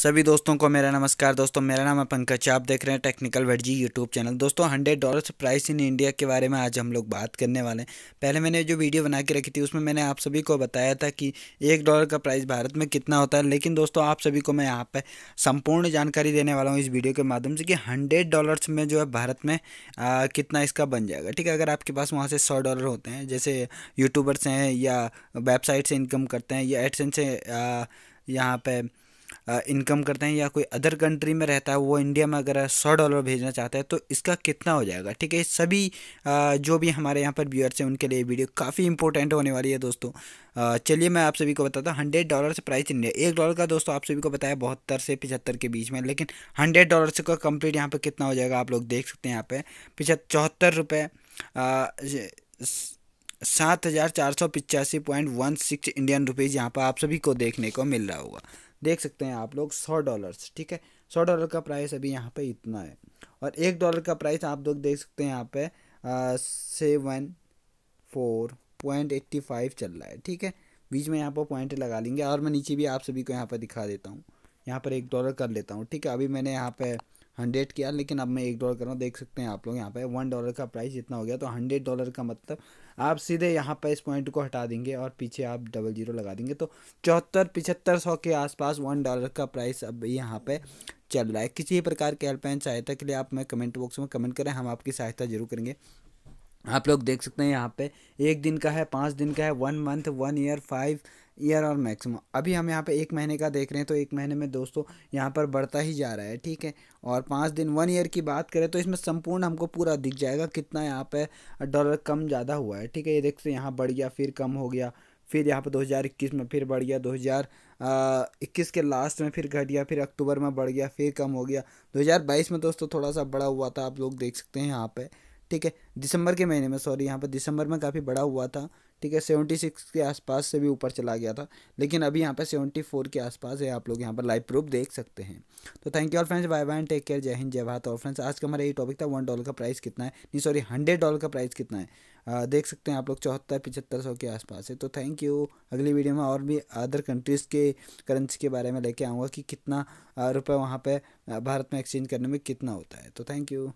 सभी दोस्तों को मेरा नमस्कार दोस्तों मेरा नाम है पंकज आप देख रहे हैं टेक्निकल वर्जी यूट्यूब चैनल दोस्तों hundred dollars price in India के बारे में आज हम लोग बात करने वाले हैं पहले मैंने जो वीडियो बना के रखी थी उसमें मैंने आप सभी को बताया था कि एक डॉलर का प्राइस भारत में कितना होता है लेकिन दोस्तों आप सभी को मैं यहाँ पर संपूर्ण जानकारी देने वाला हूँ इस वीडियो के माध्यम से कि हंड्रेड डॉलर्स में जो है भारत में आ, कितना इसका बन जाएगा ठीक है अगर आपके पास वहाँ से सौ डॉलर होते हैं जैसे यूट्यूबर्स हैं या वेबसाइट से इनकम करते हैं या एडसन से यहाँ पर इनकम करते हैं या कोई अदर कंट्री में रहता है वो इंडिया में अगर सौ डॉलर भेजना चाहता है तो इसका कितना हो जाएगा ठीक है सभी जो भी हमारे यहाँ पर व्यूअर्स हैं उनके लिए वीडियो काफ़ी इंपॉर्टेंट होने वाली है दोस्तों चलिए मैं आप सभी को बताता हूँ हंड्रेड डॉलर से प्राइस इंडिया एक डॉलर का दोस्तों आप सभी को बताया बहत्तर से पिछहत्तर के बीच में लेकिन हंड्रेड डॉलर से का कंप्लीट यहाँ पर कितना हो जाएगा आप लोग देख सकते हैं यहाँ पर पिछहत्तर चौहत्तर रुपये सात हज़ार चार सौ पिचासी point one six Indian rupees यहाँ पर आप सभी को देखने को मिल रहा होगा देख सकते हैं आप लोग सौ डॉलर्स ठीक है सौ डॉलर का प्राइस अभी यहाँ पर इतना है और एक डॉलर का प्राइस आप लोग देख सकते हैं यहाँ पर seven four point eighty five चल रहा है ठीक है बीच में यहाँ पर पॉइंट लगा लेंगे और मैं नीचे भी आप सभी को यहाँ पर दिखा देता हूँ यहाँ पर एक डॉलर कर लेता हूँ ठीक है अभी मैंने यहाँ पर हंड्रेड किया लेकिन अब मैं एक डॉलर कर रहा हूँ देख सकते हैं आप लोग यहाँ पे वन डॉलर का प्राइस इतना हो गया तो हंड्रेड डॉलर का मतलब आप सीधे यहाँ पर इस पॉइंट को हटा देंगे और पीछे आप डबल जीरो लगा देंगे तो चौहत्तर पिछहत्तर सौ के आसपास वन डॉलर का प्राइस अब यहाँ पे चल रहा है किसी प्रकार की हेल्प एंड सहायता के लिए आप मैं कमेंट बॉक्स में कमेंट करें हम आपकी सहायता जरूर करेंगे आप लोग देख सकते हैं यहाँ पे एक दिन का है पाँच दिन का है one month one year five year और मैक्सिमम अभी हम यहाँ पे एक महीने का देख रहे हैं तो एक महीने में दोस्तों यहाँ पर बढ़ता ही जा रहा है ठीक है और पाँच दिन वन ईयर की बात करें तो इसमें संपूर्ण हमको पूरा दिख जाएगा कितना यहाँ पे डॉलर कम ज़्यादा हुआ है ठीक है ये देख सकते यहाँ बढ़ गया फिर कम हो गया फिर यहाँ पर दो में फिर बढ़ गया इक्कीस के लास्ट में फिर घट गया फिर अक्टूबर में बढ़ गया फिर कम हो गया दो में दोस्तों थोड़ा सा बड़ा हुआ था आप लोग देख सकते हैं यहाँ पर ठीक है दिसंबर के महीने में सॉरी यहाँ पर दिसंबर में काफ़ी बड़ा हुआ था ठीक है सेवेंटी सिक्स के आसपास से भी ऊपर चला गया था लेकिन अभी यहाँ पर सेवेंटी फोर के आसपास है आप लोग यहाँ पर लाइव प्रूफ देख सकते हैं तो thank you all friends bye bye take care जय हिंद जय भारत और फ्रेंड्स आज का हमारा ये टॉपिक था वन डॉलर का प्राइस कितना है नहीं सॉरी हंड्रेड डॉलर का प्राइस कितना है आ, देख सकते हैं आप लोग चौहत्तर पिछहत्तर सौ के आसपास है तो थैंक यू अगली वीडियो में और भी अदर कंट्रीज़ के करेंसी के बारे में लेके आऊँगा कि कितना रुपये वहाँ पर भारत में एक्सचेंज करने में कितना होता है तो थैंक यू